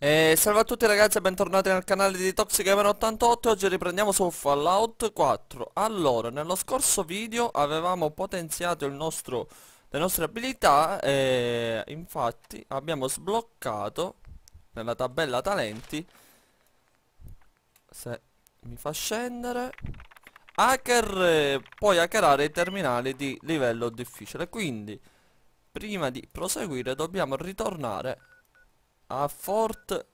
E salve a tutti ragazzi e bentornati nel canale di ToxicGamer88 Oggi riprendiamo su Fallout 4 Allora, nello scorso video avevamo potenziato nostro, le nostre abilità E infatti abbiamo sbloccato nella tabella talenti Se mi fa scendere Hacker, puoi hackerare i terminali di livello difficile Quindi, prima di proseguire dobbiamo ritornare a Fort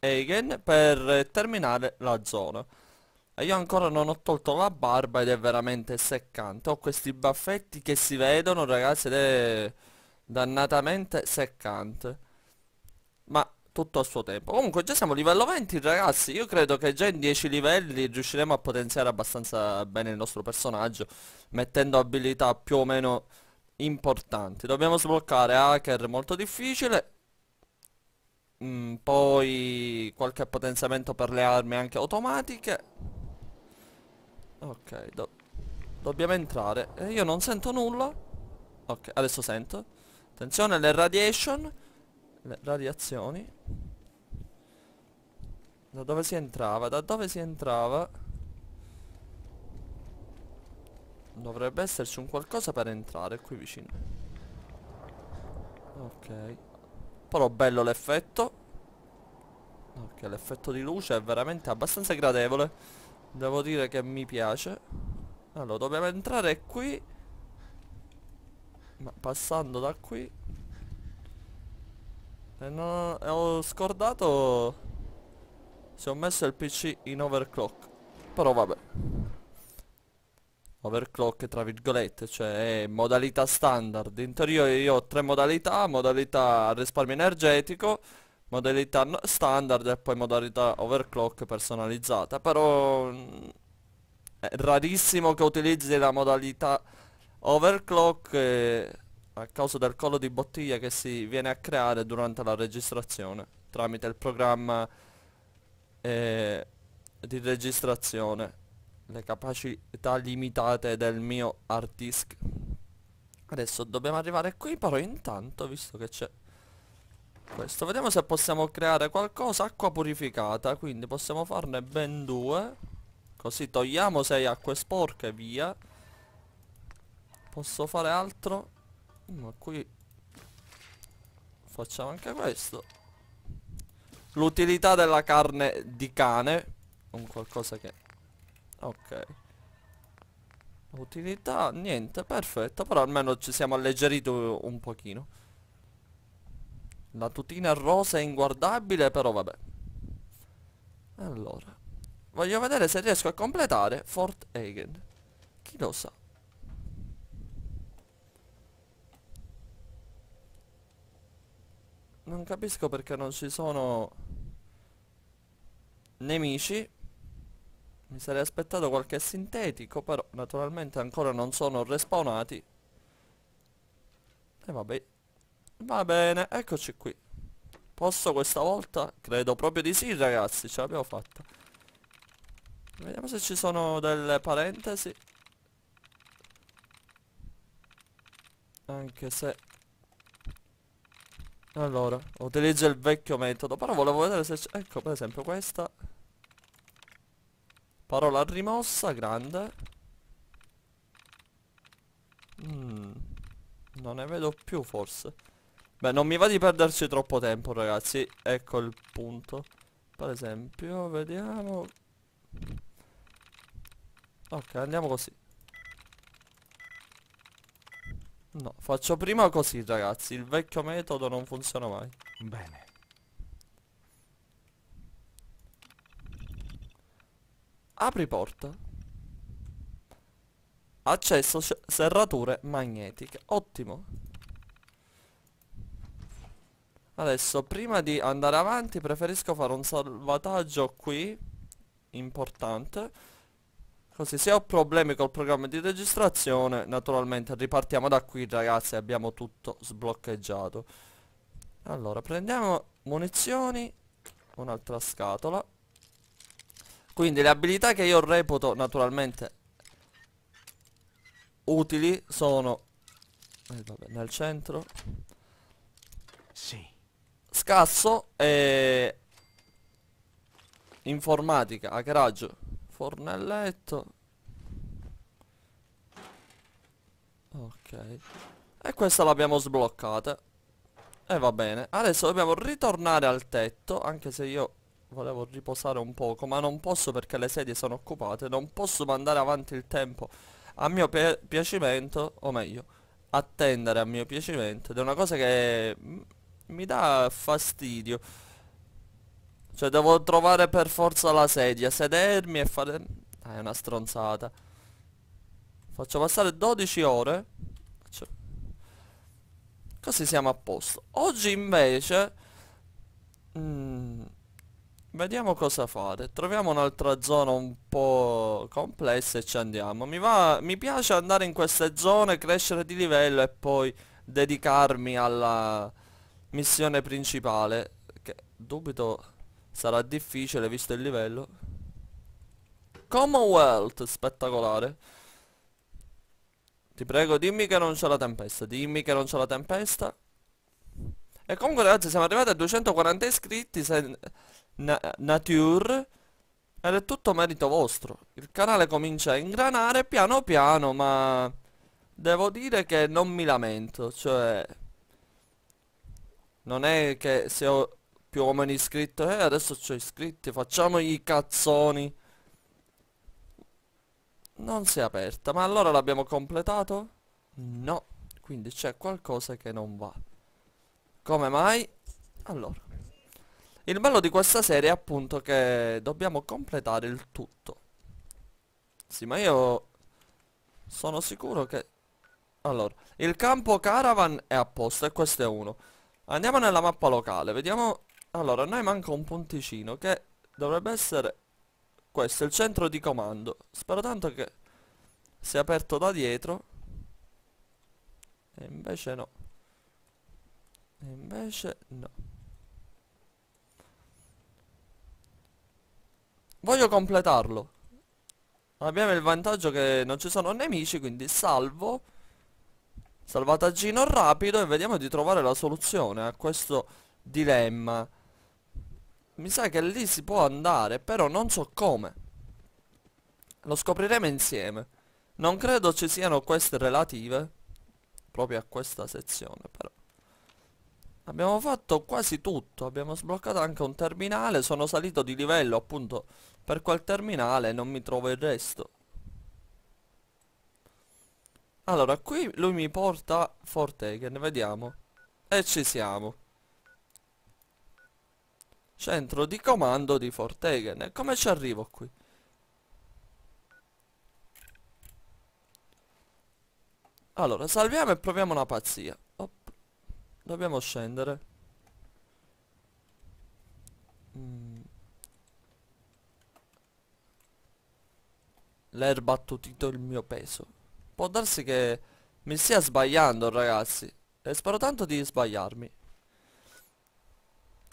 Hagen per terminare la zona. E io ancora non ho tolto la barba ed è veramente seccante. Ho questi baffetti che si vedono ragazzi ed è dannatamente seccante. Ma tutto a suo tempo. Comunque già siamo a livello 20 ragazzi. Io credo che già in 10 livelli riusciremo a potenziare abbastanza bene il nostro personaggio. Mettendo abilità più o meno importanti. Dobbiamo sbloccare hacker molto difficile Mm, poi qualche potenziamento per le armi anche automatiche Ok do Dobbiamo entrare e eh, Io non sento nulla Ok adesso sento Attenzione le radiation Le radiazioni Da dove si entrava? Da dove si entrava? Dovrebbe esserci un qualcosa per entrare qui vicino Ok però bello l'effetto Ok l'effetto di luce è veramente abbastanza gradevole Devo dire che mi piace Allora dobbiamo entrare qui Ma passando da qui E eh, non eh, ho scordato Se ho messo il pc in overclock Però vabbè overclock tra virgolette, cioè modalità standard. In teoria io ho tre modalità, modalità risparmio energetico, modalità standard e poi modalità overclock personalizzata, però mm, è rarissimo che utilizzi la modalità overclock eh, a causa del collo di bottiglia che si viene a creare durante la registrazione tramite il programma eh, di registrazione le capacità limitate del mio hard disk Adesso dobbiamo arrivare qui però intanto visto che c'è questo Vediamo se possiamo creare qualcosa acqua purificata Quindi possiamo farne ben due Così togliamo sei acque sporche via Posso fare altro? Ma qui Facciamo anche questo L'utilità della carne di cane Un qualcosa che Ok Utilità, niente, perfetto Però almeno ci siamo alleggerito un pochino La tutina rosa è inguardabile Però vabbè Allora Voglio vedere se riesco a completare Fort Hagen Chi lo sa Non capisco perché non ci sono Nemici mi sarei aspettato qualche sintetico, però naturalmente ancora non sono respawnati. E vabbè. Va bene, eccoci qui. Posso questa volta? Credo proprio di sì, ragazzi, ce l'abbiamo fatta. Vediamo se ci sono delle parentesi. Anche se... Allora, utilizzo il vecchio metodo, però volevo vedere se... Ecco, per esempio questa... Parola rimossa, grande. Mm, non ne vedo più forse. Beh, non mi va di perderci troppo tempo, ragazzi. Ecco il punto. Per esempio, vediamo... Ok, andiamo così. No, faccio prima così, ragazzi. Il vecchio metodo non funziona mai. Bene. Apri porta. Accesso serrature magnetiche. Ottimo. Adesso, prima di andare avanti, preferisco fare un salvataggio qui. Importante. Così, se ho problemi col programma di registrazione, naturalmente ripartiamo da qui, ragazzi. Abbiamo tutto sbloccheggiato. Allora, prendiamo munizioni. Un'altra scatola. Quindi le abilità che io reputo naturalmente utili sono eh, vabbè, nel centro. Sì. Scasso e informatica, hackeraggio, fornelletto. Ok. E questa l'abbiamo sbloccata. E va bene. Adesso dobbiamo ritornare al tetto, anche se io volevo riposare un poco, ma non posso perché le sedie sono occupate, non posso mandare avanti il tempo a mio piacimento, o meglio, attendere a mio piacimento, ed è una cosa che mi dà fastidio. Cioè devo trovare per forza la sedia, sedermi e fare... Ah, è una stronzata. Faccio passare 12 ore. Cioè... Così siamo a posto. Oggi invece... Mm Vediamo cosa fare. Troviamo un'altra zona un po' complessa e ci andiamo. Mi, va, mi piace andare in queste zone, crescere di livello e poi dedicarmi alla missione principale. Che dubito sarà difficile visto il livello. Commonwealth, spettacolare. Ti prego dimmi che non c'è la tempesta, dimmi che non c'è la tempesta. E comunque ragazzi siamo arrivati a 240 iscritti, na Nature ed è tutto merito vostro. Il canale comincia a ingranare piano piano, ma devo dire che non mi lamento, cioè... Non è che se ho più o meno iscritto, eh adesso ho iscritti, facciamo i cazzoni. Non si è aperta, ma allora l'abbiamo completato? No, quindi c'è qualcosa che non va. Come mai? Allora. Il bello di questa serie è appunto che dobbiamo completare il tutto. Sì, ma io sono sicuro che... Allora, il campo caravan è a posto e questo è uno. Andiamo nella mappa locale, vediamo... Allora, a noi manca un punticino che dovrebbe essere questo, il centro di comando. Spero tanto che sia aperto da dietro. E invece no. E invece no. Voglio completarlo Abbiamo il vantaggio che non ci sono nemici Quindi salvo Salvataggino rapido E vediamo di trovare la soluzione a questo dilemma Mi sa che lì si può andare Però non so come Lo scopriremo insieme Non credo ci siano queste relative Proprio a questa sezione però Abbiamo fatto quasi tutto, abbiamo sbloccato anche un terminale, sono salito di livello appunto per quel terminale e non mi trovo il resto. Allora, qui lui mi porta Fortegen, vediamo. E ci siamo. Centro di comando di Fortegen. E come ci arrivo qui? Allora, salviamo e proviamo una pazzia. Dobbiamo scendere. Mm. L'erba ha tutito il mio peso. Può darsi che mi stia sbagliando, ragazzi. E spero tanto di sbagliarmi.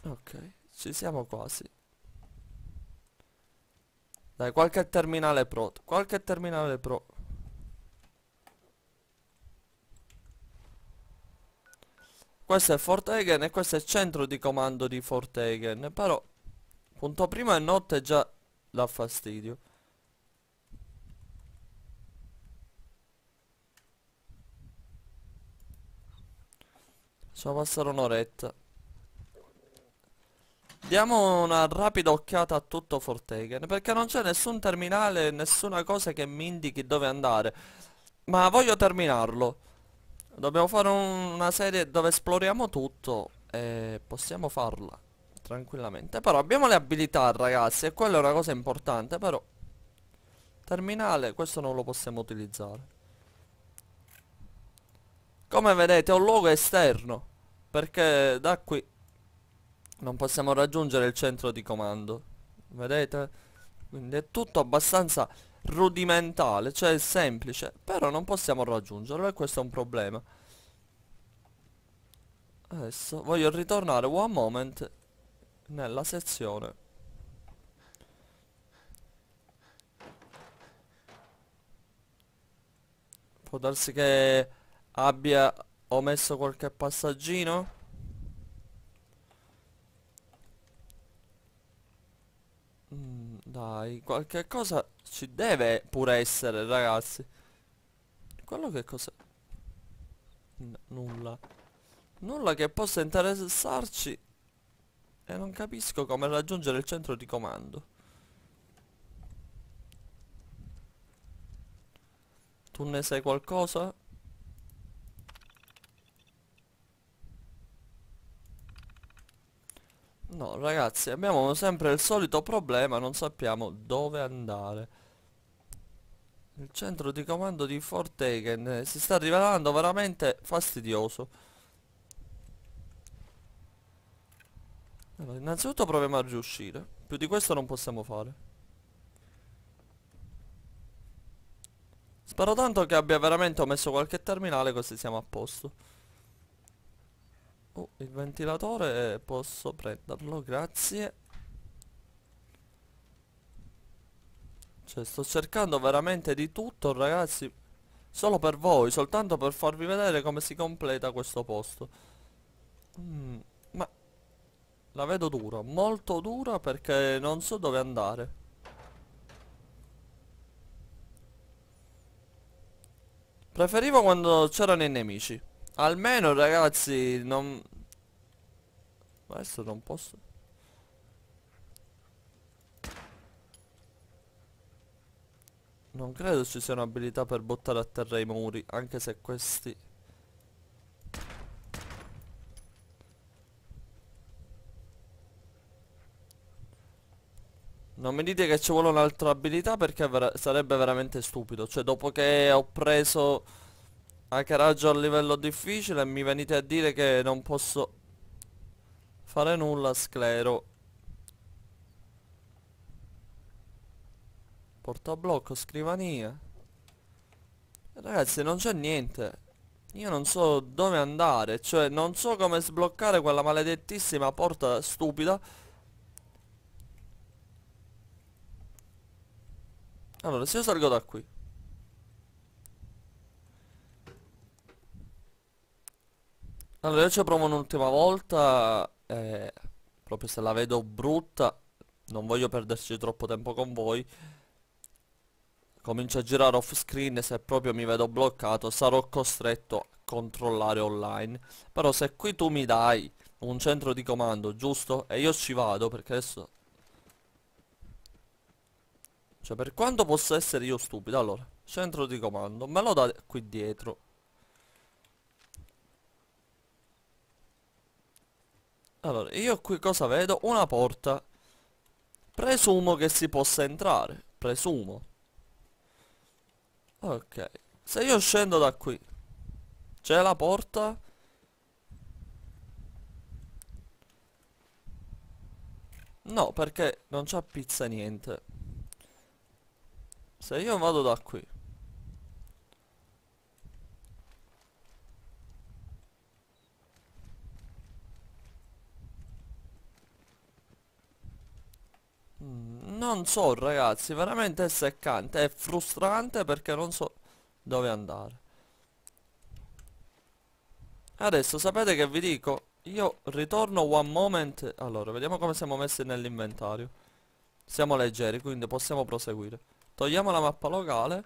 Ok, ci siamo quasi. Dai, qualche terminale pro. Qualche terminale pro. Questo è Fortegen e questo è il centro di comando di Fortegen. Però, punto prima è notte già dà fastidio. Facciamo passare un'oretta. Diamo una rapida occhiata a tutto Fortegen, perché non c'è nessun terminale, nessuna cosa che mi indichi dove andare. Ma voglio terminarlo. Dobbiamo fare un, una serie dove esploriamo tutto e possiamo farla tranquillamente. Però abbiamo le abilità ragazzi e quella è una cosa importante però. Terminale questo non lo possiamo utilizzare. Come vedete è un luogo esterno perché da qui non possiamo raggiungere il centro di comando. Vedete? Quindi è tutto abbastanza rudimentale, cioè semplice, però non possiamo raggiungerlo e questo è un problema. Adesso voglio ritornare one moment nella sezione. Può darsi che abbia omesso qualche passaggino? Mm, dai, qualche cosa ci deve pure essere, ragazzi. Quello che cosa... No, nulla. Nulla che possa interessarci. E non capisco come raggiungere il centro di comando. Tu ne sai qualcosa? No ragazzi abbiamo sempre il solito problema Non sappiamo dove andare il centro di comando di Fort Hagen eh, si sta rivelando veramente fastidioso. Allora, innanzitutto proviamo a riuscire. Più di questo non possiamo fare. Spero tanto che abbia veramente messo qualche terminale così siamo a posto. Oh, il ventilatore eh, posso prenderlo, grazie. Cioè sto cercando veramente di tutto ragazzi Solo per voi, soltanto per farvi vedere come si completa questo posto mm, Ma La vedo dura, molto dura perché non so dove andare Preferivo quando c'erano i nemici Almeno ragazzi non... Adesso non posso Non credo ci sia un'abilità per buttare a terra i muri, anche se questi... Non mi dite che ci vuole un'altra abilità perché vera sarebbe veramente stupido. Cioè dopo che ho preso hackeraggio a livello difficile mi venite a dire che non posso fare nulla sclero. Portablocco, scrivania Ragazzi non c'è niente Io non so dove andare Cioè non so come sbloccare quella maledettissima porta stupida Allora se io salgo da qui Allora io ci provo un'ultima volta eh, Proprio se la vedo brutta Non voglio perderci troppo tempo con voi comincio a girare off screen se proprio mi vedo bloccato sarò costretto a controllare online però se qui tu mi dai un centro di comando giusto e io ci vado perché adesso cioè per quanto possa essere io stupido allora centro di comando me lo date qui dietro allora io qui cosa vedo una porta presumo che si possa entrare presumo Ok. Se io scendo da qui, c'è la porta? No, perché non c'è pizza niente. Se io vado da qui Mm, non so ragazzi, veramente è seccante, è frustrante perché non so dove andare. Adesso sapete che vi dico? Io ritorno one moment... Allora, vediamo come siamo messi nell'inventario. Siamo leggeri, quindi possiamo proseguire. Togliamo la mappa locale.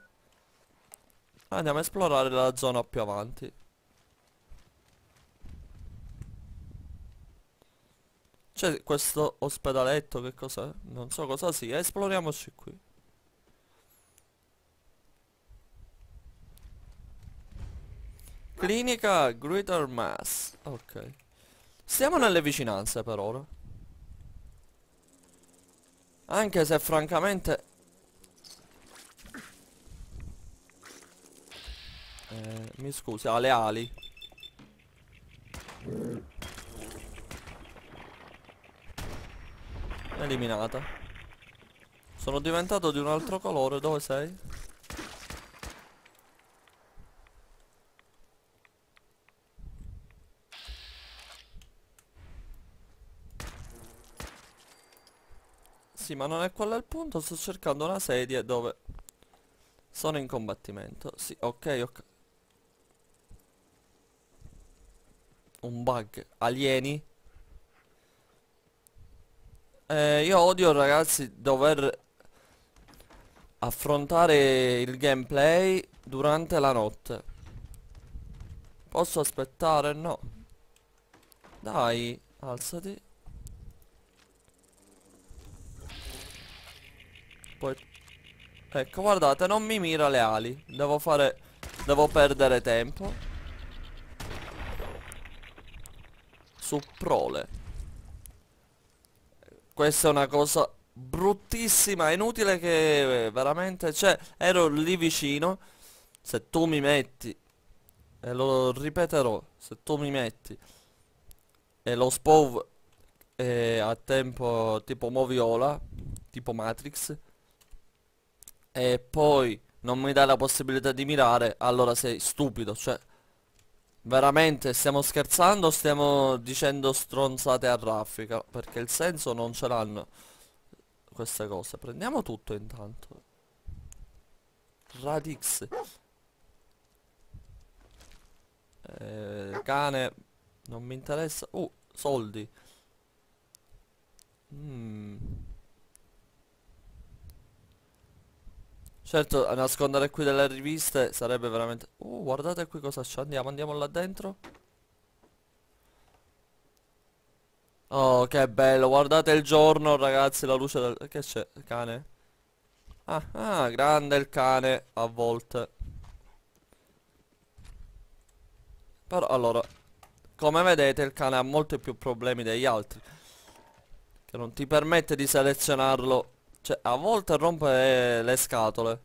Andiamo a esplorare la zona più avanti. C'è cioè, questo ospedaletto, che cos'è? Non so cosa sia, esploriamoci qui. Clinica Greater Mass. Ok. Stiamo nelle vicinanze per ora. Anche se francamente... Eh, mi scusi, ha le ali. Eliminata. Sono diventato di un altro colore, dove sei? Sì, ma non è quello il punto, sto cercando una sedia dove sono in combattimento. Sì, ok, ok. Un bug. Alieni? Eh, io odio ragazzi dover affrontare il gameplay durante la notte. Posso aspettare? No. Dai, alzati. Poi... Ecco, guardate, non mi mira le ali. Devo fare... Devo perdere tempo. Su prole. Questa è una cosa bruttissima, inutile che eh, veramente... Cioè, ero lì vicino, se tu mi metti, e lo ripeterò, se tu mi metti, e lo spawn è a tempo tipo moviola, tipo Matrix, e poi non mi dai la possibilità di mirare, allora sei stupido, cioè Veramente stiamo scherzando stiamo dicendo stronzate a raffica Perché il senso non ce l'hanno Queste cose Prendiamo tutto intanto Radix eh, Cane Non mi interessa Uh soldi mm. Certo, nascondere qui delle riviste sarebbe veramente... Uh, guardate qui cosa c'è. Andiamo, andiamo là dentro. Oh, che bello. Guardate il giorno, ragazzi, la luce del... Che c'è? Cane? Ah, ah, grande il cane, a volte. Però, allora... Come vedete, il cane ha molti più problemi degli altri. Che non ti permette di selezionarlo cioè, a volte rompe le scatole.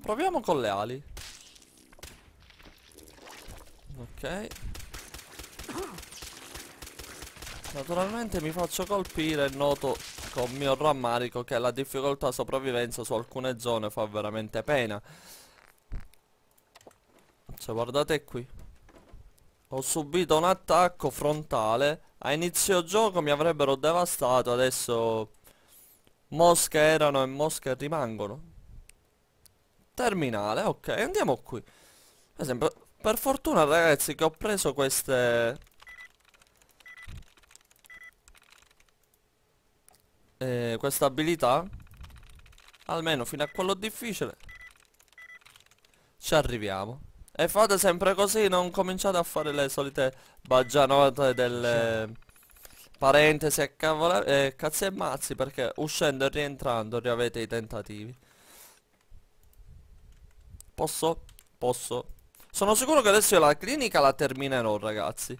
Proviamo con le ali. Ok. Naturalmente mi faccio colpire e noto con mio rammarico che la difficoltà sopravvivenza su alcune zone fa veramente pena cioè guardate qui ho subito un attacco frontale a inizio gioco mi avrebbero devastato adesso mosche erano e mosche rimangono terminale ok andiamo qui per esempio per fortuna ragazzi che ho preso queste eh, questa abilità almeno fino a quello difficile ci arriviamo e fate sempre così, non cominciate a fare le solite baggianote delle parentesi e cavola, eh, cazzi e mazzi perché uscendo e rientrando riavete i tentativi. Posso? Posso? Sono sicuro che adesso io la clinica la terminerò ragazzi.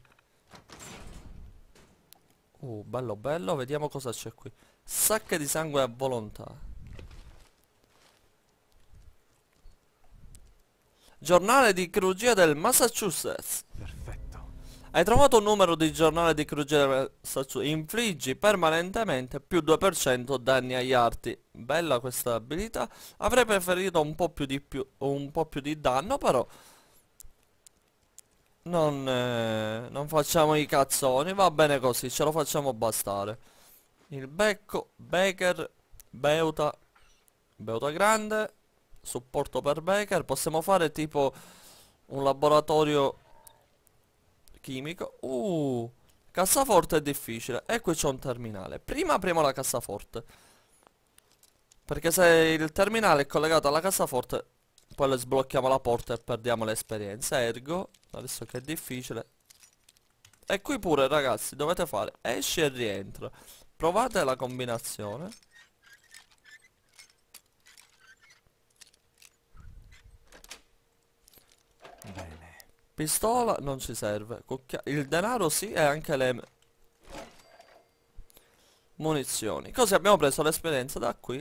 Uh, bello bello, vediamo cosa c'è qui. Sacche di sangue a volontà. Giornale di chirurgia del Massachusetts. Perfetto. Hai trovato un numero di giornale di chirurgia del Massachusetts. Infliggi permanentemente più 2% danni agli arti. Bella questa abilità. Avrei preferito un po' più di, più, un po più di danno però... Non, eh, non facciamo i cazzoni, va bene così, ce lo facciamo bastare. Il becco, Baker, Beuta, Beuta grande, supporto per Baker, possiamo fare tipo un laboratorio chimico. Uh, cassaforte è difficile. E qui c'è un terminale. Prima apriamo la cassaforte. Perché se il terminale è collegato alla cassaforte, poi le sblocchiamo la porta e perdiamo l'esperienza. Ergo, adesso che è difficile. E qui pure ragazzi dovete fare esci e rientra. Provate la combinazione. Bene. Pistola non ci serve. Cocchia il denaro sì e anche le... Munizioni. Così abbiamo preso l'esperienza da qui.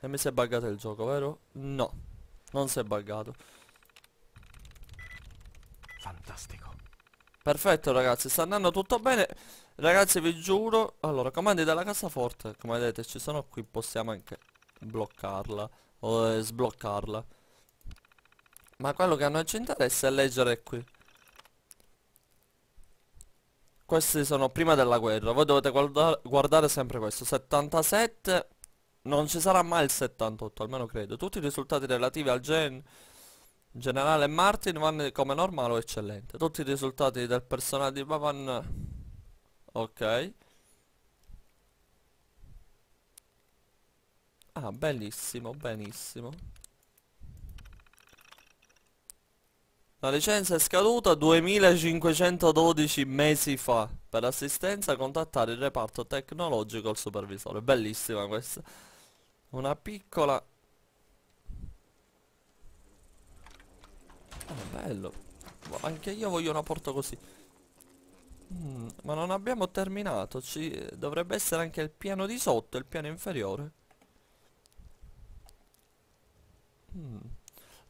E mi si è buggato il gioco, vero? No. Non si è buggato. Fantastico. Perfetto ragazzi, sta andando tutto bene. Ragazzi vi giuro Allora comandi dalla cassaforte Come vedete ci sono qui Possiamo anche bloccarla O eh, sbloccarla ma quello che a noi ci interessa è leggere qui. Questi sono prima della guerra. Voi dovete guarda guardare sempre questo. 77. Non ci sarà mai il 78, almeno credo. Tutti i risultati relativi al gen... Generale Martin vanno come normale o eccellente. Tutti i risultati del personale di Bavan Ok. Ah, bellissimo, benissimo. La licenza è scaduta 2512 mesi fa. Per assistenza contattare il reparto tecnologico al supervisore. Bellissima questa. Una piccola... Ah, bello. Boh, anche io voglio una porta così. Mm, ma non abbiamo terminato. Ci... Dovrebbe essere anche il piano di sotto e il piano inferiore. Mm.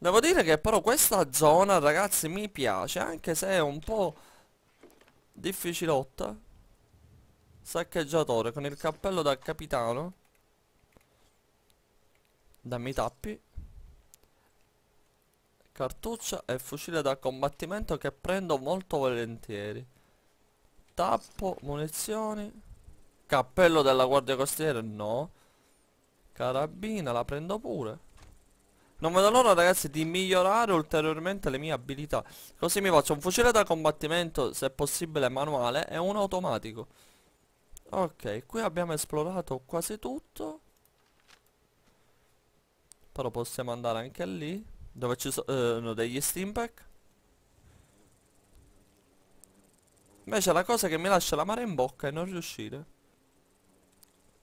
Devo dire che però questa zona ragazzi mi piace Anche se è un po' difficilotta Saccheggiatore con il cappello da capitano Dammi i tappi Cartuccia e fucile da combattimento che prendo molto volentieri Tappo, munizioni Cappello della guardia costiera, no Carabina, la prendo pure non vedo l'ora ragazzi di migliorare ulteriormente le mie abilità Così mi faccio un fucile da combattimento se possibile manuale e un automatico Ok qui abbiamo esplorato quasi tutto Però possiamo andare anche lì Dove ci sono eh, degli steampack Invece la cosa che mi lascia la mare in bocca è non riuscire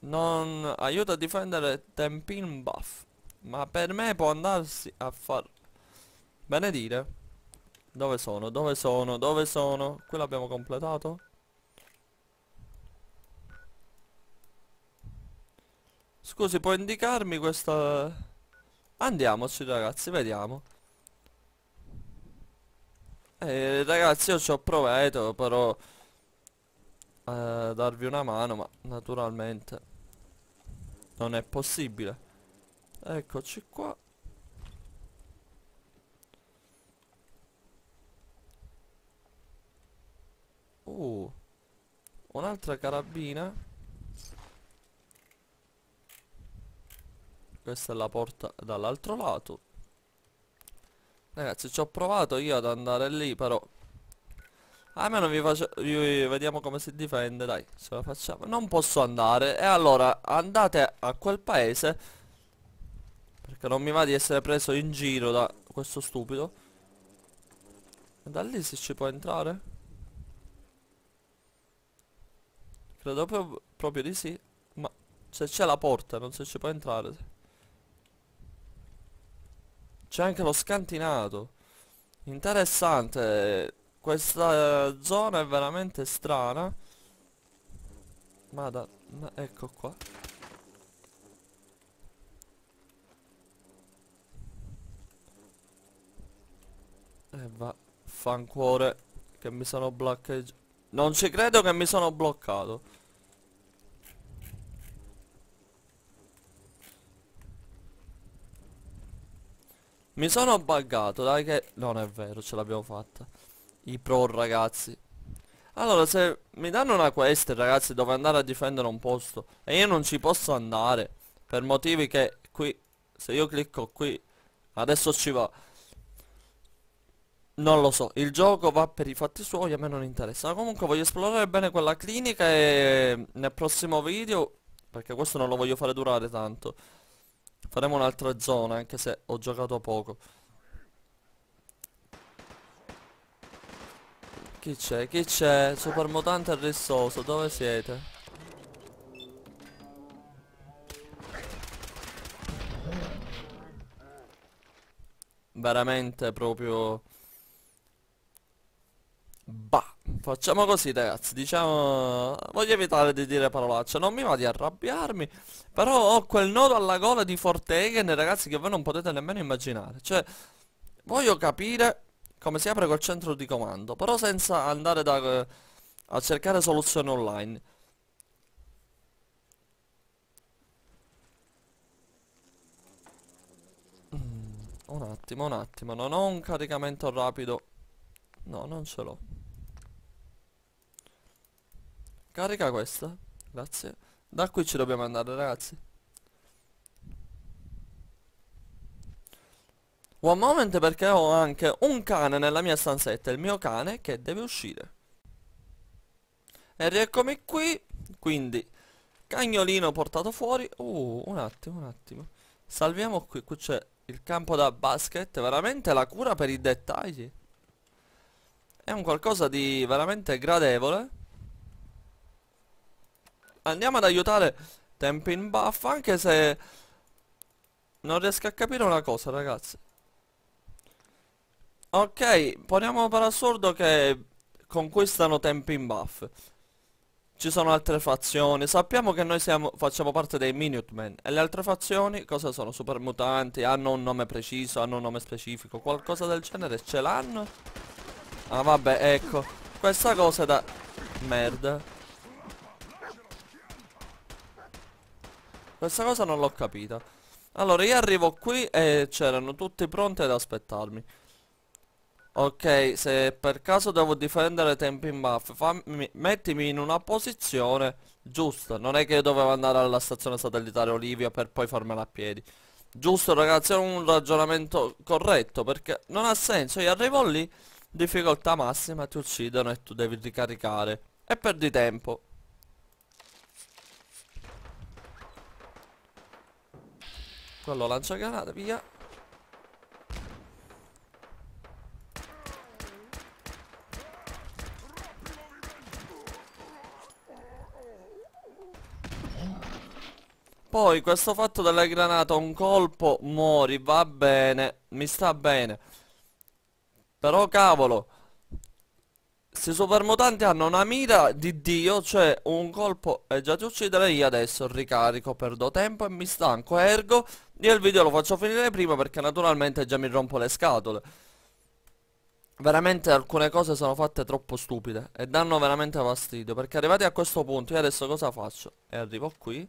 Non aiuta a difendere Tempin Buff ma per me può andarsi a far... Benedire. Dove sono? Dove sono? Dove sono? Quello abbiamo completato. Scusi, può indicarmi questa... Andiamoci ragazzi, vediamo. Eh, ragazzi, io ci ho provato, però... Eh, darvi una mano, ma naturalmente... Non è possibile. Eccoci qua. Uh. Un'altra carabina. Questa è la porta dall'altro lato. Ragazzi, ci ho provato io ad andare lì, però... Almeno vi faccio... vediamo come si difende, dai. Ce la facciamo. Non posso andare. E allora, andate a quel paese che non mi va di essere preso in giro da questo stupido E da lì si ci può entrare? Credo pro proprio di sì Ma se c'è la porta non se ci può entrare C'è anche lo scantinato Interessante Questa zona è veramente strana Ma Madonna, ecco qua E eh, va fan cuore che mi sono bloccato. Non ci credo che mi sono bloccato. Mi sono buggato, dai che... Non è vero, ce l'abbiamo fatta. I pro ragazzi. Allora, se mi danno una quest, ragazzi, dove andare a difendere un posto, e io non ci posso andare, per motivi che qui, se io clicco qui, adesso ci va. Non lo so, il gioco va per i fatti suoi, a me non interessa. Ma comunque voglio esplorare bene quella clinica e nel prossimo video, perché questo non lo voglio fare durare tanto, faremo un'altra zona, anche se ho giocato poco. Chi c'è? Chi c'è? Supermutante rissoso, dove siete? Veramente proprio... Bah, facciamo così ragazzi, diciamo... Voglio evitare di dire parolacce, non mi va di arrabbiarmi, però ho quel nodo alla gola di Fortegen, ragazzi, che voi non potete nemmeno immaginare. Cioè, voglio capire come si apre col centro di comando, però senza andare da, eh, a cercare soluzioni online. Mm, un attimo, un attimo, non ho un caricamento rapido No, non ce l'ho. Carica questa. Grazie. Da qui ci dobbiamo andare, ragazzi. One moment perché ho anche un cane nella mia stanzetta, il mio cane che deve uscire. E rieccomi qui, quindi cagnolino portato fuori. Uh, un attimo, un attimo. Salviamo qui, qui c'è il campo da basket, veramente la cura per i dettagli. È un qualcosa di veramente gradevole Andiamo ad aiutare Tempin Buff Anche se Non riesco a capire una cosa ragazzi Ok Poniamo per assurdo che Conquistano Tempin Buff ci sono altre fazioni Sappiamo che noi siamo, facciamo parte dei Minutemen E le altre fazioni cosa sono? Supermutanti? Hanno un nome preciso? Hanno un nome specifico? Qualcosa del genere ce l'hanno? Ah vabbè, ecco. Questa cosa è da... Merda. Questa cosa non l'ho capita. Allora, io arrivo qui e c'erano tutti pronti ad aspettarmi. Ok, se per caso devo difendere tempi in buff, fammi, mettimi in una posizione giusta. Non è che io dovevo andare alla stazione satellitare Olivia per poi farmela a piedi. Giusto ragazzi, è un ragionamento corretto perché non ha senso. Io arrivo lì Difficoltà massima ti uccidono e tu devi ricaricare E perdi tempo Quello lancia granata, via Poi questo fatto della granata un colpo muori va bene mi sta bene però cavolo Sti supermutanti hanno una mira di dio Cioè un colpo E eh, già ti ucciderei Io adesso ricarico Perdo tempo e mi stanco Ergo io il video lo faccio finire prima Perché naturalmente già mi rompo le scatole Veramente alcune cose sono fatte troppo stupide E danno veramente fastidio Perché arrivati a questo punto io adesso cosa faccio? E arrivo qui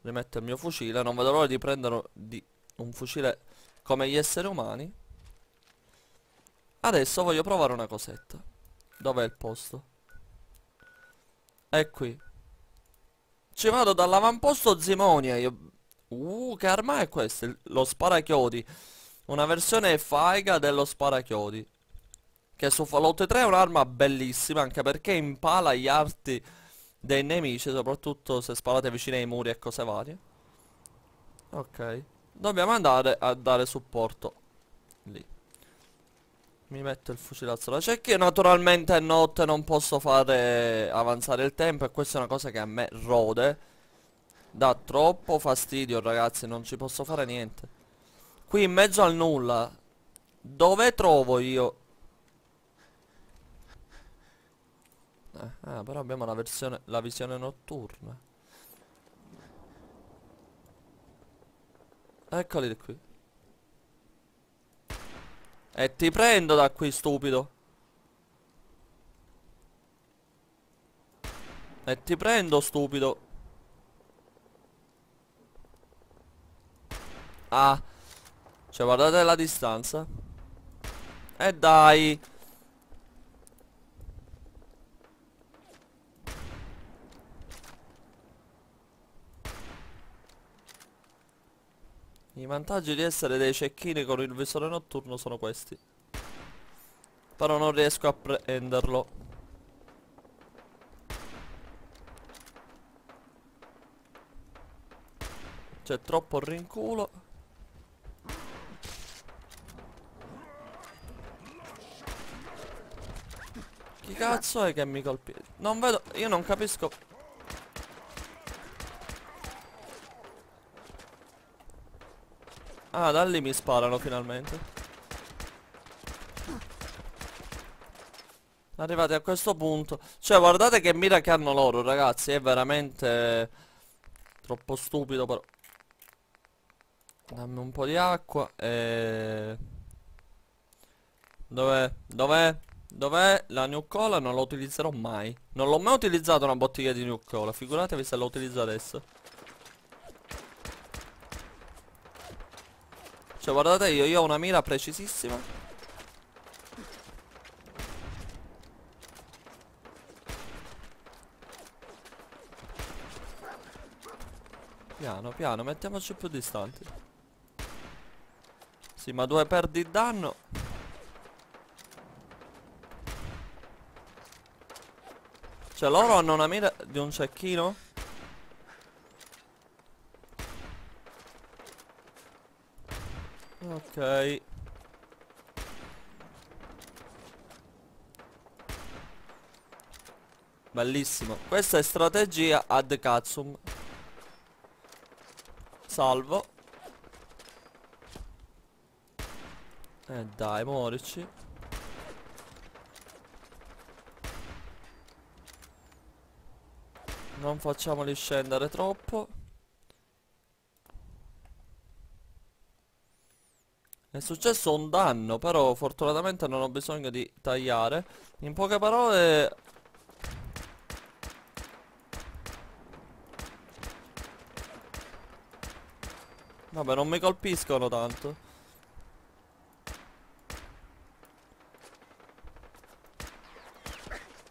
Rimetto il mio fucile Non vedo l'ora di prendere di un fucile come gli esseri umani Adesso voglio provare una cosetta Dov'è il posto? È qui Ci vado dall'avamposto Zimonia io... Uh, che arma è questa? Lo sparachiodi Una versione faiga dello sparachiodi Che su Fallout 3 è un'arma bellissima Anche perché impala gli arti dei nemici Soprattutto se sparate vicino ai muri e cose varie Ok Dobbiamo andare a dare supporto Lì mi metto il fucilazzo alla che Naturalmente è notte, non posso fare avanzare il tempo e questa è una cosa che a me rode. Dà troppo fastidio, ragazzi, non ci posso fare niente. Qui in mezzo al nulla. Dove trovo io? ah, però abbiamo la, versione, la visione notturna. Eccoli qui. E ti prendo da qui, stupido. E ti prendo, stupido. Ah. Cioè, guardate la distanza. E dai. I vantaggi di essere dei cecchini con il visore notturno sono questi. Però non riesco a prenderlo. C'è troppo rinculo. Chi cazzo è che mi colpisce? Non vedo... Io non capisco... Ah, da lì mi sparano finalmente. Arrivati a questo punto. Cioè, guardate che mira che hanno loro, ragazzi. È veramente... Troppo stupido, però. Dammi un po' di acqua e... Dov'è? Dov'è? Dov'è la New Cola? Non la utilizzerò mai. Non l'ho mai utilizzato una bottiglia di New Cola. Figuratevi se la utilizzo adesso. Cioè guardate io, io ho una mira precisissima Piano piano mettiamoci più distanti Sì ma due perdi danno Cioè loro hanno una mira di un cecchino Bellissimo. Questa è strategia ad cazzum. Salvo. E eh dai, morici. Non facciamoli scendere troppo. È successo un danno, però fortunatamente non ho bisogno di tagliare. In poche parole... Vabbè, non mi colpiscono tanto.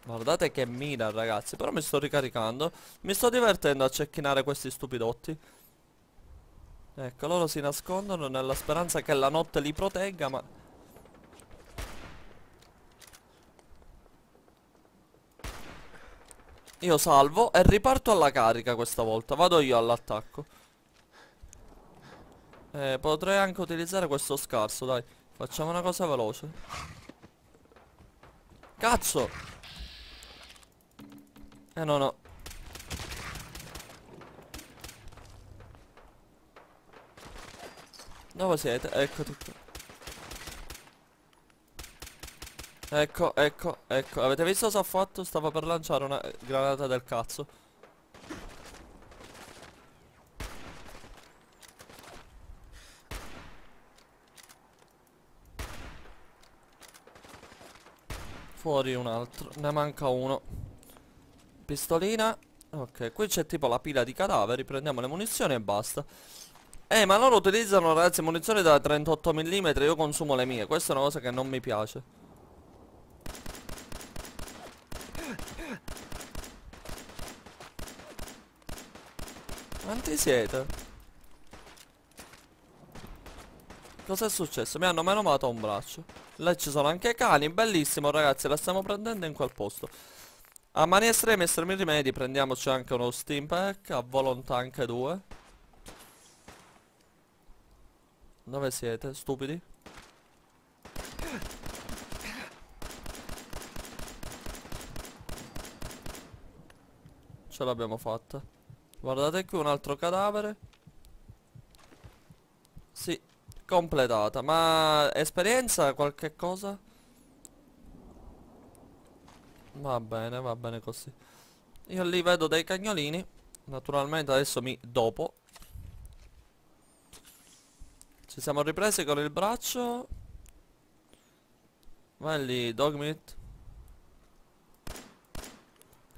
Guardate che mina ragazzi Però mi sto ricaricando Mi sto divertendo a cecchinare questi stupidotti Ecco, loro si nascondono nella speranza che la notte li protegga, ma... Io salvo e riparto alla carica questa volta, vado io all'attacco. Eh, potrei anche utilizzare questo scarso, dai. Facciamo una cosa veloce. Cazzo! Eh no no, Dove siete? Ecco tutto. Ecco, ecco, ecco. Avete visto cosa ha fatto? Stava per lanciare una eh, granata del cazzo. Fuori un altro. Ne manca uno. Pistolina. Ok, qui c'è tipo la pila di cadaveri. Prendiamo le munizioni e basta. Eh, ma loro utilizzano, ragazzi, munizioni da 38 mm, io consumo le mie. Questa è una cosa che non mi piace. Quanti siete? Cos'è successo? Mi hanno menomato un braccio. Là ci sono anche cani, bellissimo ragazzi, la stiamo prendendo in quel posto. A mani estreme, e estremi rimedi, prendiamoci anche uno steampack, a volontà anche due. Dove siete, stupidi? Ce l'abbiamo fatta. Guardate qui un altro cadavere. Sì, completata. Ma esperienza qualche cosa? Va bene, va bene così. Io lì vedo dei cagnolini. Naturalmente adesso mi dopo ci siamo ripresi con il braccio Vai lì, dogmit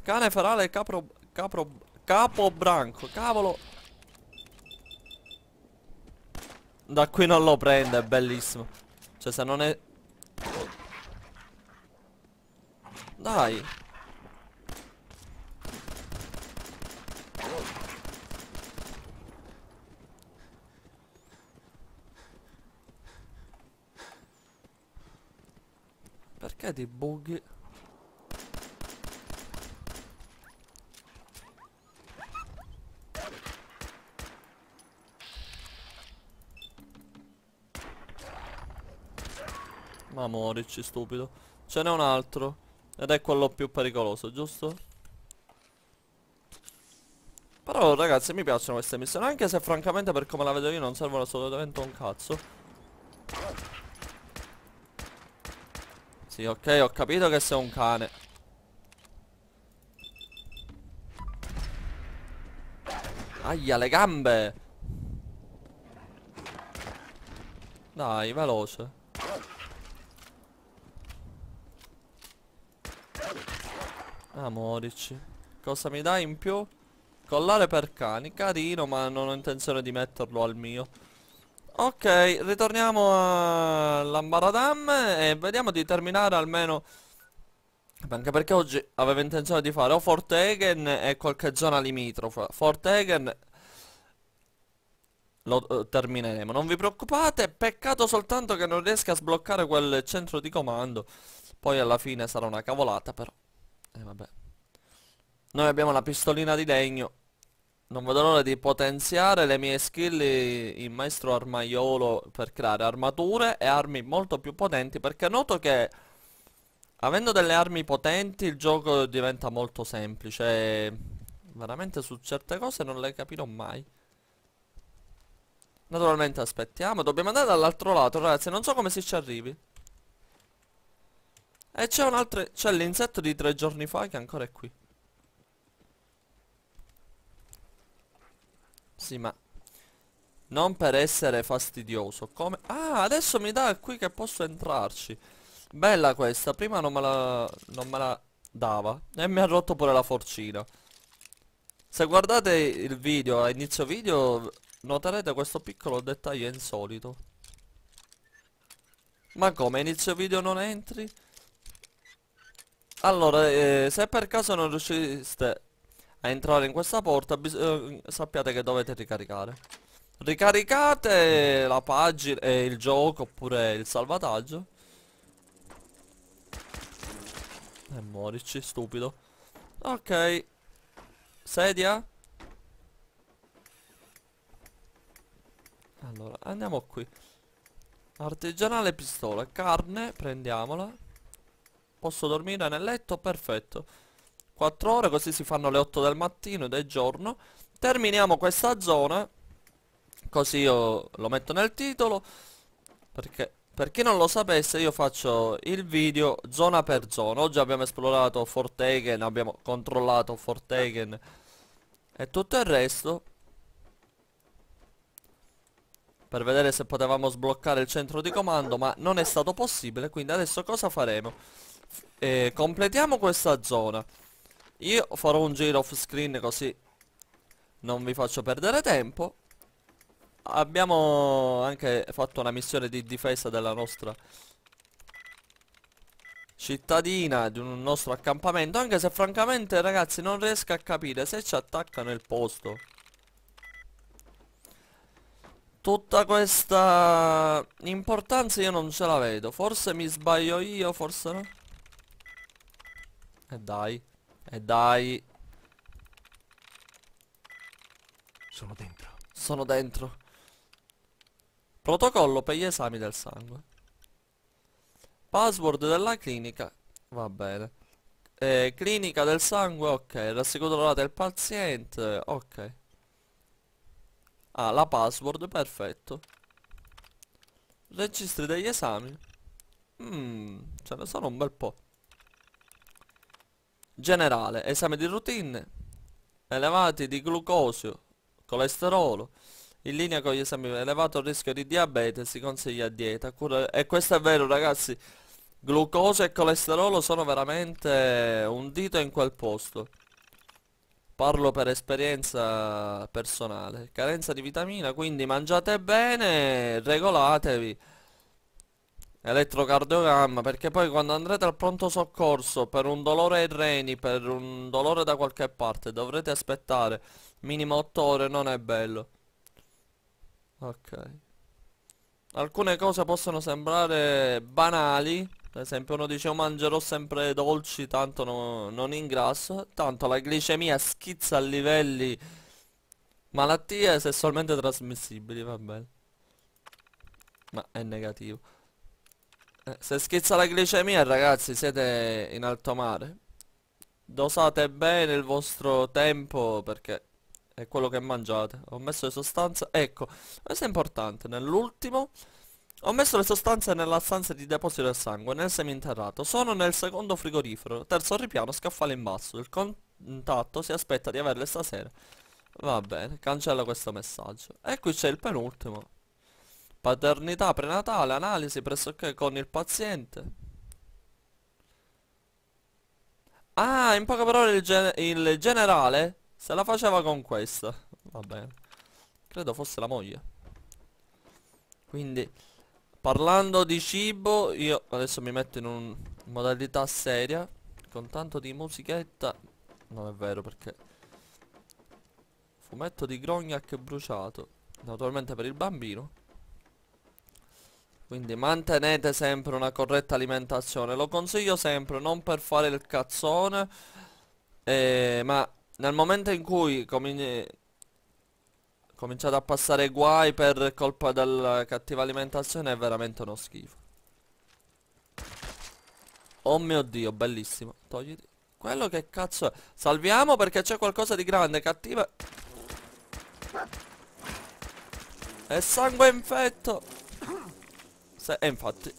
Cane farale capro... capro... capo branco, cavolo Da qui non lo prende, è bellissimo Cioè se non è... Dai cercate bug Ma morici stupido Ce n'è un altro Ed è quello più pericoloso giusto? Però ragazzi mi piacciono queste missioni Anche se francamente per come la vedo io non servono assolutamente un cazzo Sì, ok, ho capito che sei un cane. Aia, le gambe! Dai, veloce. Amorici. Ah, Cosa mi dai in più? Collare per cani, carino, ma non ho intenzione di metterlo al mio. Ok, ritorniamo a Lambaradam e vediamo di terminare almeno... Anche perché oggi avevo intenzione di fare o Fortegen e qualche zona limitrofa. Fortegen lo eh, termineremo. Non vi preoccupate, peccato soltanto che non riesca a sbloccare quel centro di comando. Poi alla fine sarà una cavolata però. E eh, vabbè. Noi abbiamo la pistolina di legno non vedo l'ora di potenziare le mie skill in maestro armaiolo per creare armature e armi molto più potenti perché noto che avendo delle armi potenti il gioco diventa molto semplice veramente su certe cose non le capirò mai Naturalmente aspettiamo Dobbiamo andare dall'altro lato ragazzi Non so come si ci arrivi E c'è un altro C'è l'insetto di tre giorni fa che ancora è qui Sì, ma... Non per essere fastidioso, come... Ah, adesso mi dà qui che posso entrarci. Bella questa, prima non me la... Non me la dava. E mi ha rotto pure la forcina. Se guardate il video, a inizio video, noterete questo piccolo dettaglio insolito. Ma come, inizio video non entri? Allora, eh, se per caso non riusciste a entrare in questa porta eh, sappiate che dovete ricaricare. Ricaricate la pagina e eh, il gioco oppure il salvataggio. E eh, morici, stupido. Ok. Sedia. Allora, andiamo qui. Artigianale pistola, carne, prendiamola. Posso dormire nel letto? Perfetto. 4 ore, così si fanno le 8 del mattino ed è giorno. Terminiamo questa zona, così io lo metto nel titolo, perché per chi non lo sapesse io faccio il video zona per zona. Oggi abbiamo esplorato Fortegen, abbiamo controllato Fortegen e tutto il resto. Per vedere se potevamo sbloccare il centro di comando, ma non è stato possibile, quindi adesso cosa faremo? E eh, completiamo questa zona io farò un giro off screen così non vi faccio perdere tempo Abbiamo anche fatto una missione di difesa della nostra cittadina di un nostro accampamento Anche se francamente ragazzi non riesco a capire se ci attaccano il posto Tutta questa importanza io non ce la vedo Forse mi sbaglio io, forse no E eh dai e dai Sono dentro Sono dentro Protocollo per gli esami del sangue Password della clinica Va bene eh, Clinica del sangue ok Rassicurata del paziente ok Ah la password perfetto Registri degli esami Mmm ce ne sono un bel po' Generale, esame di routine, elevati di glucosio, colesterolo, in linea con gli esami elevato rischio di diabete, si consiglia dieta, cura... e questo è vero ragazzi, glucosio e colesterolo sono veramente un dito in quel posto. Parlo per esperienza personale. Carenza di vitamina, quindi mangiate bene, regolatevi. Elettrocardiogramma, perché poi quando andrete al pronto soccorso per un dolore ai reni, per un dolore da qualche parte, dovrete aspettare minimo 8 ore, non è bello. Ok. Alcune cose possono sembrare banali, ad esempio uno dice io mangerò sempre dolci, tanto no, non ingrasso, tanto la glicemia schizza a livelli malattie sessualmente trasmissibili, va bene. Ma è negativo. Eh, se schizza la glicemia ragazzi siete in alto mare. Dosate bene il vostro tempo perché è quello che mangiate. Ho messo le sostanze, ecco, questo è importante, nell'ultimo ho messo le sostanze nella stanza di deposito del sangue, nel seminterrato. Sono nel secondo frigorifero, terzo ripiano, scaffale in basso. Il contatto si aspetta di averle stasera. Va bene, cancella questo messaggio. E qui c'è il penultimo. Paternità prenatale, analisi pressoché con il paziente. Ah, in poche parole il, gen il generale se la faceva con questa. Va bene. Credo fosse la moglie. Quindi, parlando di cibo, io adesso mi metto in, un, in modalità seria. Con tanto di musichetta. Non è vero perché... Fumetto di grognac bruciato. Naturalmente per il bambino. Quindi mantenete sempre una corretta alimentazione Lo consiglio sempre non per fare il cazzone eh, Ma nel momento in cui comin cominciate a passare guai per colpa della cattiva alimentazione È veramente uno schifo Oh mio dio bellissimo Togliti Quello che cazzo è Salviamo perché c'è qualcosa di grande cattiva E sangue infetto se, eh, infatti.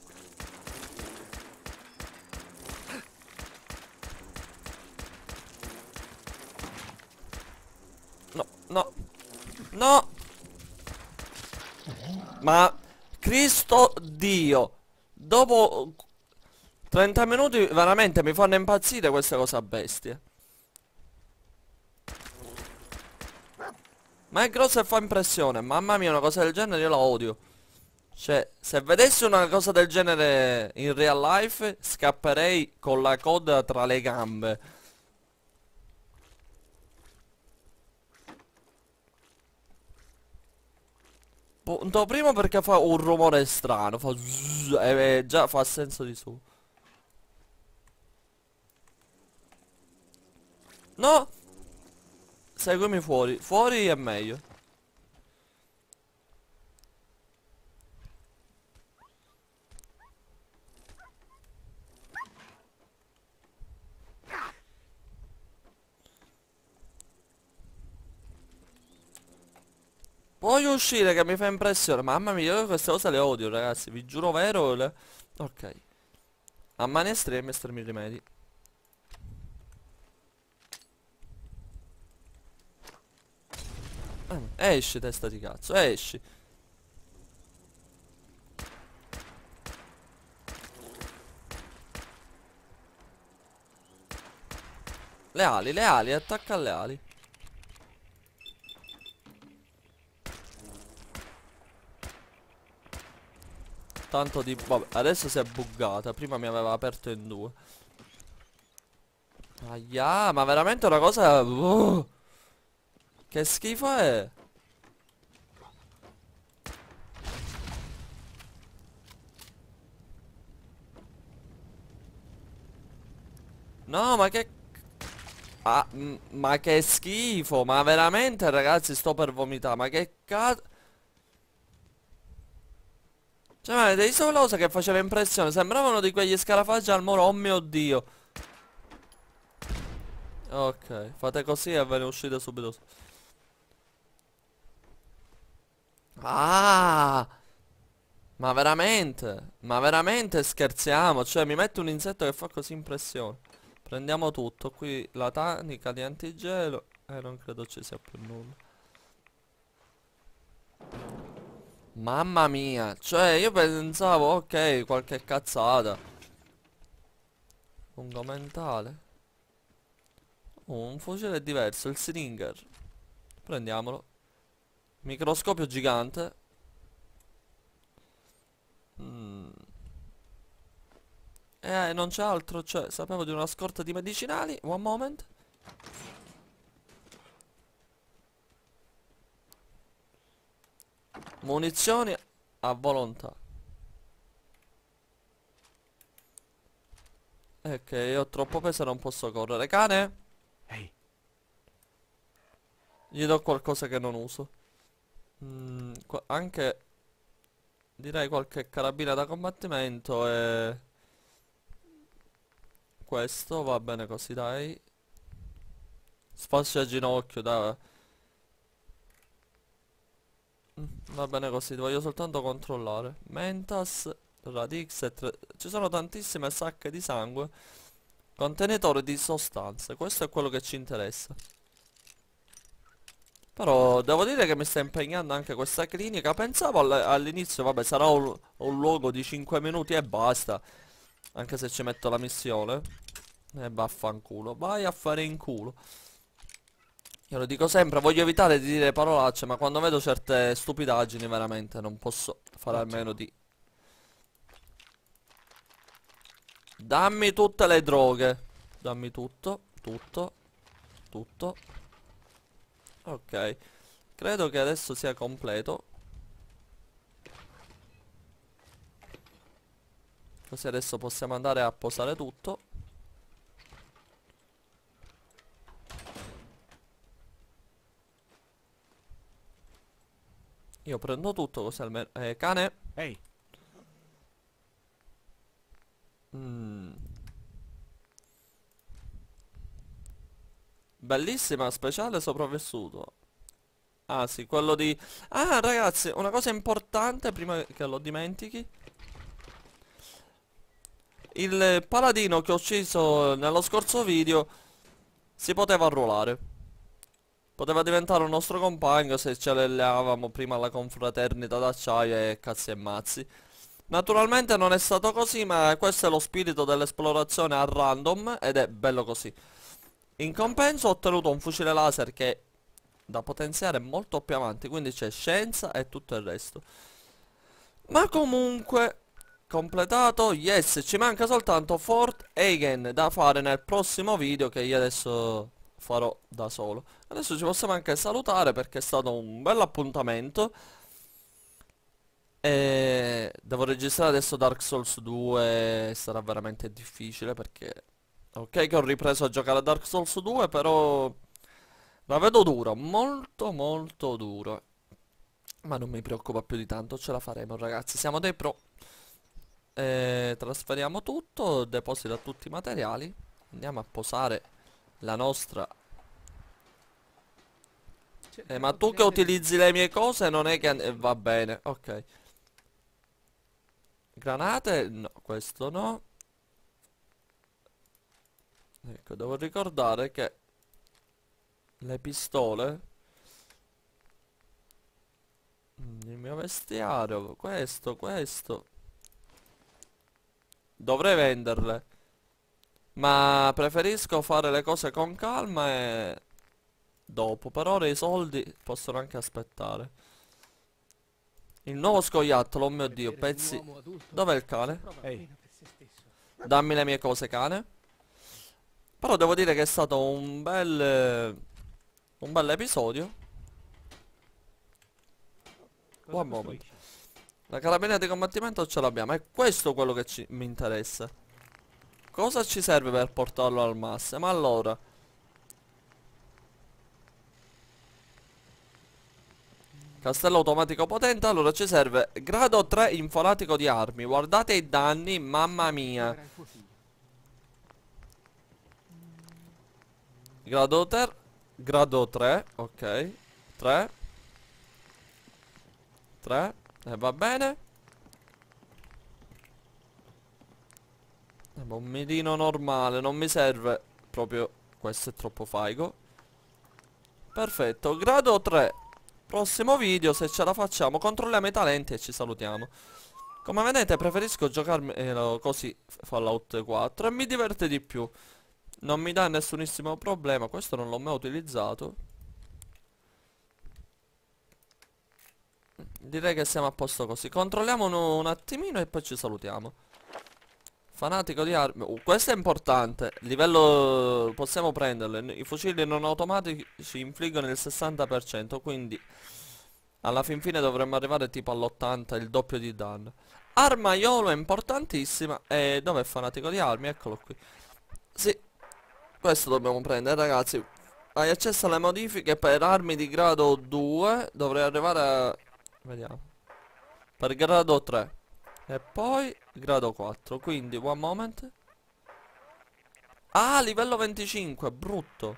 No, no. No! Ma... Cristo Dio! Dopo 30 minuti veramente mi fanno impazzire queste cose bestie. Ma è grosso e fa impressione, mamma mia una cosa del genere io la odio. Cioè, se vedessi una cosa del genere in real life, scapperei con la coda tra le gambe. Punto primo perché fa un rumore strano, fa zzz, e già fa senso di su. No! Seguimi fuori, fuori è meglio. Voglio uscire che mi fa impressione Mamma mia io queste cose le odio ragazzi Vi giuro vero le... Ok A mani estreme estremi rimedi eh, ah, Esci testa di cazzo Esci Le ali, le ali, attacca le ali tanto di... Vabbè, adesso si è buggata. Prima mi aveva aperto in due. Aia, ma veramente una cosa... Oh, che schifo è? No, ma che... Ah, ma che schifo, ma veramente ragazzi sto per vomitare, ma che cazzo... Cioè, ma dei cosa che faceva impressione. Sembravano di quegli scarafaggi al muro, oh mio dio. Ok, fate così e ve ne uscite subito. Ah! Ma veramente? Ma veramente scherziamo? Cioè, mi metto un insetto che fa così impressione. Prendiamo tutto. Qui la tanica di antigelo. eh, non credo ci sia più nulla. Mamma mia, cioè io pensavo, ok, qualche cazzata. Fondamentale. Oh, un fucile diverso, il Slinger. Prendiamolo. Microscopio gigante. Mm. Eh, non c'è altro, cioè, sapevo di una scorta di medicinali. One moment. Munizioni a volontà ok io ho troppo peso e non posso correre Cane hey. Gli do qualcosa che non uso mm, Anche Direi qualche carabina da combattimento e... Questo va bene così dai Sfascia ginocchio da Va bene così, ti voglio soltanto controllare. Mentas, Radix e... Tre... Ci sono tantissime sacche di sangue. Contenitore di sostanze. Questo è quello che ci interessa. Però devo dire che mi sta impegnando anche questa clinica. Pensavo all'inizio, vabbè, sarà un, un luogo di 5 minuti e basta. Anche se ci metto la missione. E eh, vaffanculo. Vai a fare in culo. Io lo dico sempre, voglio evitare di dire parolacce, ma quando vedo certe stupidaggini veramente non posso fare ah, almeno di... Dammi tutte le droghe. Dammi tutto, tutto, tutto. Ok. Credo che adesso sia completo. Così adesso possiamo andare a posare tutto. Io prendo tutto così almeno... Eh, cane? Ehi! Hey. Mm. Bellissima, speciale sopravvissuto. Ah sì, quello di... Ah ragazzi, una cosa importante, prima che lo dimentichi. Il paladino che ho ucciso nello scorso video si poteva arruolare. Poteva diventare un nostro compagno se ce allenavamo prima alla confraternita d'acciaio e cazzi e mazzi. Naturalmente non è stato così, ma questo è lo spirito dell'esplorazione a random ed è bello così. In compenso ho ottenuto un fucile laser che da potenziare molto più avanti, quindi c'è scienza e tutto il resto. Ma comunque, completato, yes, ci manca soltanto Fort Hagen da fare nel prossimo video che io adesso farò da solo Adesso ci possiamo anche salutare perché è stato un bel appuntamento E devo registrare adesso Dark Souls 2 Sarà veramente difficile perché Ok che ho ripreso a giocare a Dark Souls 2 però La vedo dura, molto molto dura Ma non mi preoccupa più di tanto, ce la faremo ragazzi Siamo dei pro e Trasferiamo tutto, deposita tutti i materiali Andiamo a posare la nostra cioè, eh, ma tu che utilizzi le mie cose non è che eh, va bene, ok. Granate? No, questo no. Ecco, devo ricordare che le pistole... Mm, il mio vestiario, questo, questo. Dovrei venderle. Ma preferisco fare le cose con calma e... Dopo, per ora i soldi possono anche aspettare. Il nuovo scoiattolo, oh mio dio, pezzi... Dov'è il cane? Ehi. Dammi le mie cose, cane. Però devo dire che è stato un bel... Un bel episodio. Buon momento. La carabina di combattimento ce l'abbiamo. È questo quello che ci... mi interessa. Cosa ci serve per portarlo al massimo? Allora Castello automatico potente Allora ci serve grado 3 infolatico di armi Guardate i danni Mamma mia Grado 3 Grado 3 Ok 3 3 E eh, va bene Eh, un mirino normale, non mi serve proprio... Questo è troppo faigo. Perfetto, grado 3. Prossimo video, se ce la facciamo, controlliamo i talenti e ci salutiamo. Come vedete preferisco giocarmi eh, così Fallout 4 e mi diverte di più. Non mi dà nessunissimo problema, questo non l'ho mai utilizzato. Direi che siamo a posto così. Controlliamo un attimino e poi ci salutiamo. Fanatico di armi. Uh, questo è importante. Livello possiamo prenderle I fucili non automatici infliggono il 60%, quindi alla fin fine dovremmo arrivare tipo all'80, il doppio di danno. Armaiolo è importantissima. E dov'è fanatico di armi? Eccolo qui. Sì. Questo dobbiamo prendere, ragazzi. Hai accesso alle modifiche per armi di grado 2. Dovrei arrivare a... Vediamo. Per grado 3. E poi grado 4 Quindi one moment Ah livello 25 Brutto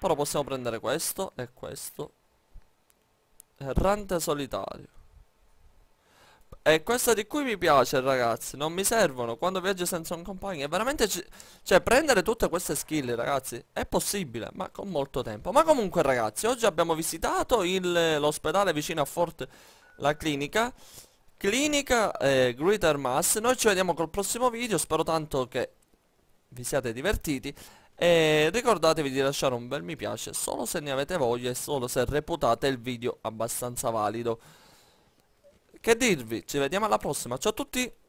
Però possiamo prendere questo E questo Errante solitario E questa di cui mi piace ragazzi Non mi servono Quando viaggio senza un compagno È veramente Cioè prendere tutte queste skill ragazzi È possibile Ma con molto tempo Ma comunque ragazzi Oggi abbiamo visitato L'ospedale vicino a Fort La clinica clinica e eh, greater mass. Noi ci vediamo col prossimo video, spero tanto che vi siate divertiti e ricordatevi di lasciare un bel mi piace solo se ne avete voglia e solo se reputate il video abbastanza valido. Che dirvi, ci vediamo alla prossima, ciao a tutti!